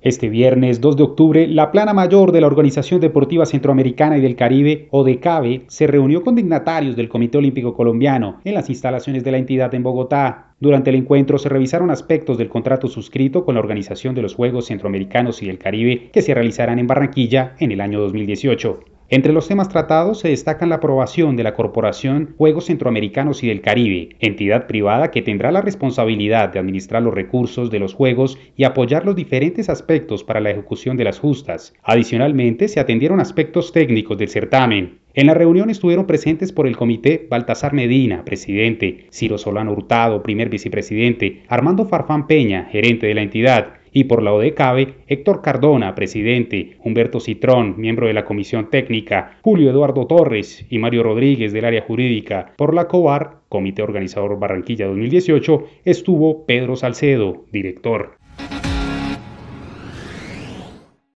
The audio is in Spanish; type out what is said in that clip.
Este viernes 2 de octubre, la plana mayor de la Organización Deportiva Centroamericana y del Caribe, ODECABE, se reunió con dignatarios del Comité Olímpico Colombiano en las instalaciones de la entidad en Bogotá. Durante el encuentro se revisaron aspectos del contrato suscrito con la Organización de los Juegos Centroamericanos y del Caribe que se realizarán en Barranquilla en el año 2018. Entre los temas tratados se destacan la aprobación de la Corporación Juegos Centroamericanos y del Caribe, entidad privada que tendrá la responsabilidad de administrar los recursos de los Juegos y apoyar los diferentes aspectos para la ejecución de las justas. Adicionalmente, se atendieron aspectos técnicos del certamen, en la reunión estuvieron presentes por el comité Baltasar Medina, presidente, Ciro Solano Hurtado, primer vicepresidente, Armando Farfán Peña, gerente de la entidad, y por la ODECABE, Héctor Cardona, presidente, Humberto Citrón, miembro de la Comisión Técnica, Julio Eduardo Torres y Mario Rodríguez del área jurídica. Por la COBAR, Comité Organizador Barranquilla 2018, estuvo Pedro Salcedo, director.